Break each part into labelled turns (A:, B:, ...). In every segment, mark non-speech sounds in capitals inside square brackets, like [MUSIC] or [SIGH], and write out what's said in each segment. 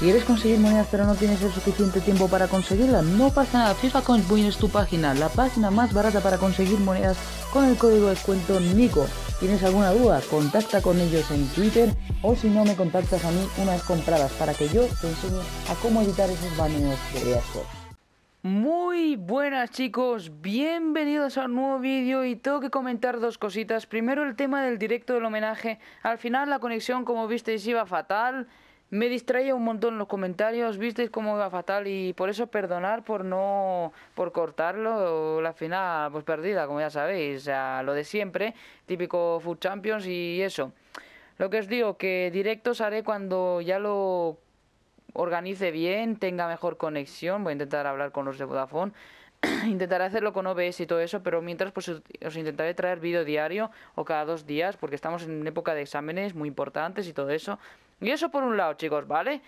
A: ¿Quieres conseguir monedas pero no tienes el suficiente tiempo para conseguirlas? No pasa nada, FIFA Coins es tu página, la página más barata para conseguir monedas con el código de descuento NICO. ¿Tienes alguna duda? Contacta con ellos en Twitter o si no me contactas a mí unas compradas para que yo te enseñe a cómo editar esos baneos de riesgo. Muy buenas chicos, bienvenidos a un nuevo vídeo y tengo que comentar dos cositas. Primero el tema del directo del homenaje, al final la conexión como visteis iba fatal, me distraía un montón los comentarios, visteis cómo iba fatal y por eso perdonar por no, por cortarlo, la final pues perdida, como ya sabéis, lo de siempre, típico Food Champions y eso. Lo que os digo, que directos haré cuando ya lo organice bien, tenga mejor conexión, voy a intentar hablar con los de Vodafone, [CLEARS THROAT] intentaré hacerlo con OBS y todo eso, pero mientras pues os intentaré traer vídeo diario o cada dos días, porque estamos en época de exámenes muy importantes y todo eso, y eso por un lado, chicos, ¿vale?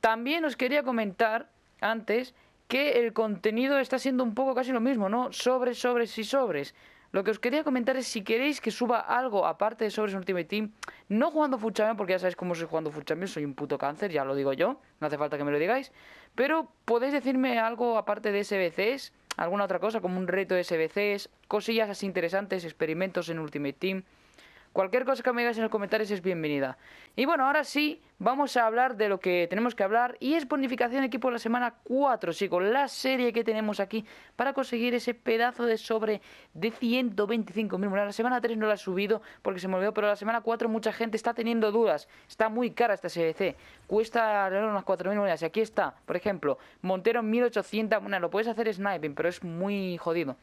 A: También os quería comentar antes que el contenido está siendo un poco casi lo mismo, ¿no? Sobres, sobres y sobres. Lo que os quería comentar es si queréis que suba algo aparte de sobres Ultimate Team, no jugando Full porque ya sabéis cómo soy jugando Full soy un puto cáncer, ya lo digo yo, no hace falta que me lo digáis, pero podéis decirme algo aparte de SBCs, alguna otra cosa, como un reto de SBCs, cosillas así interesantes, experimentos en Ultimate Team, Cualquier cosa que me digas en los comentarios es bienvenida. Y bueno, ahora sí, vamos a hablar de lo que tenemos que hablar y es bonificación equipo de la semana 4, con la serie que tenemos aquí para conseguir ese pedazo de sobre de 125.000 monedas. La semana 3 no la he subido porque se me olvidó, pero la semana 4 mucha gente está teniendo dudas. Está muy cara esta SBC, cuesta unas unas mil monedas. Y aquí está, por ejemplo, Montero 1.800 monedas, lo puedes hacer sniping, pero es muy jodido.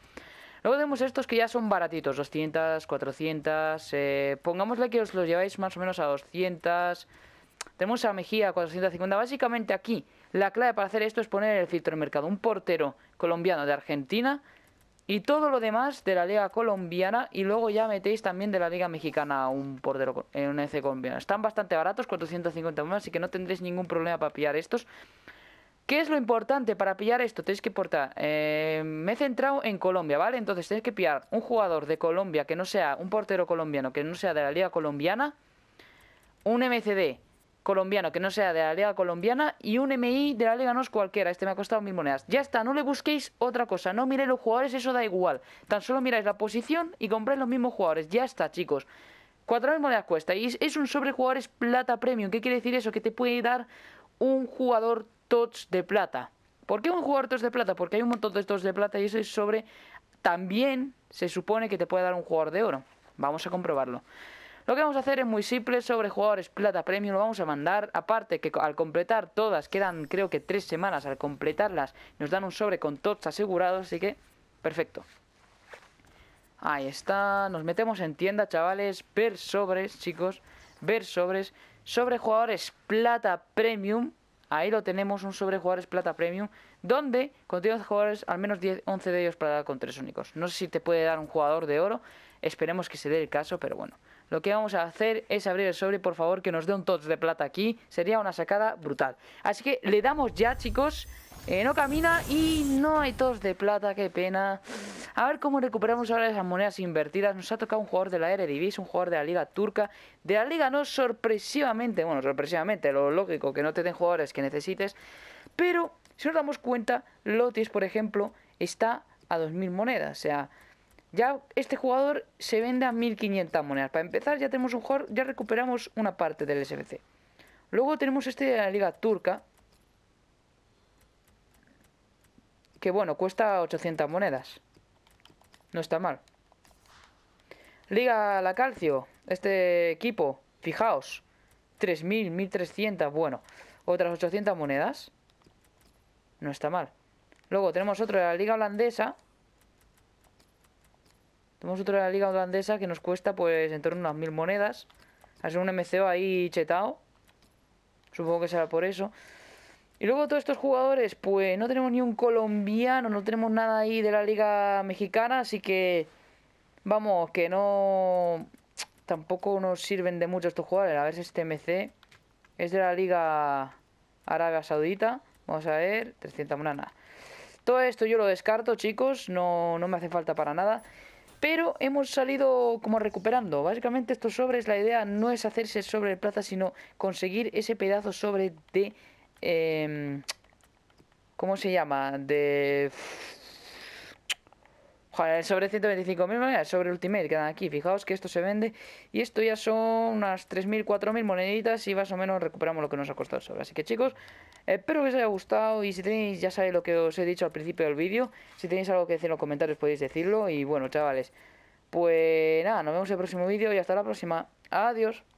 A: Luego tenemos estos que ya son baratitos, 200, 400, eh, pongámosle que os los lleváis más o menos a 200. Tenemos a Mejía 450. Básicamente aquí la clave para hacer esto es poner el filtro de mercado. Un portero colombiano de Argentina y todo lo demás de la liga colombiana y luego ya metéis también de la liga mexicana un portero en un EC colombiana. Están bastante baratos, 450 más, así que no tendréis ningún problema para pillar estos. ¿Qué es lo importante para pillar esto? Tenéis que portar. Eh, me he centrado en Colombia, ¿vale? Entonces tenéis que pillar un jugador de Colombia que no sea un portero colombiano, que no sea de la Liga Colombiana, un MCD colombiano que no sea de la Liga Colombiana y un MI de la Liga No es cualquiera. Este me ha costado mil monedas. Ya está, no le busquéis otra cosa. No miréis los jugadores, eso da igual. Tan solo miráis la posición y compráis los mismos jugadores. Ya está, chicos. 4.000 monedas cuesta. Y es un sobre jugadores plata premium. ¿Qué quiere decir eso? Que te puede dar un jugador Tots de plata. ¿Por qué un jugador tots de plata? Porque hay un montón de tots de plata y eso sobre... También se supone que te puede dar un jugador de oro. Vamos a comprobarlo. Lo que vamos a hacer es muy simple sobre jugadores plata premium, lo vamos a mandar, aparte que al completar todas, quedan creo que tres semanas, al completarlas nos dan un sobre con tots asegurados, así que perfecto. Ahí está, nos metemos en tienda chavales, ver sobres chicos, ver sobres, sobre jugadores plata premium, Ahí lo tenemos, un sobre jugadores plata premium, donde contiene jugadores, al menos 10, 11 de ellos para dar con tres únicos. No sé si te puede dar un jugador de oro, esperemos que se dé el caso, pero bueno. Lo que vamos a hacer es abrir el sobre, por favor, que nos dé un tos de plata aquí. Sería una sacada brutal. Así que le damos ya, chicos. Eh, no camina y no hay tos de plata, qué pena. A ver cómo recuperamos ahora esas monedas invertidas. Nos ha tocado un jugador de la Eredivisie, un jugador de la Liga Turca. De la Liga no, sorpresivamente, bueno, sorpresivamente, lo lógico, que no te den jugadores que necesites. Pero, si nos damos cuenta, Lotis, por ejemplo, está a 2.000 monedas. O sea, ya este jugador se vende a 1500 monedas. Para empezar, ya tenemos un jugador, ya recuperamos una parte del SBC Luego tenemos este de la Liga Turca. Que bueno, cuesta 800 monedas. No está mal. Liga La Calcio. Este equipo, fijaos. 3000, 1300, bueno. Otras 800 monedas. No está mal. Luego tenemos otro de la Liga Holandesa. Tenemos otro de la liga holandesa que nos cuesta pues en torno a unas mil monedas. Hacer un MCO ahí chetao. Supongo que será por eso. Y luego todos estos jugadores, pues no tenemos ni un colombiano, no tenemos nada ahí de la liga mexicana, así que vamos, que no tampoco nos sirven de mucho estos jugadores. A ver si este MC es de la liga Arabia Saudita. Vamos a ver, 300 monedas. Todo esto yo lo descarto, chicos, no, no me hace falta para nada pero hemos salido como recuperando. Básicamente estos sobres, la idea no es hacerse sobre el plaza, sino conseguir ese pedazo sobre de... Em, ¿Cómo se llama? De el sobre 125.000 monedas, sobre Ultimate quedan aquí. Fijaos que esto se vende. Y esto ya son unas 3.000, 4.000 moneditas y más o menos recuperamos lo que nos ha costado sobre. Así que chicos, espero que os haya gustado y si tenéis, ya sabéis lo que os he dicho al principio del vídeo. Si tenéis algo que decir en los comentarios podéis decirlo. Y bueno, chavales, pues nada, nos vemos en el próximo vídeo y hasta la próxima. Adiós.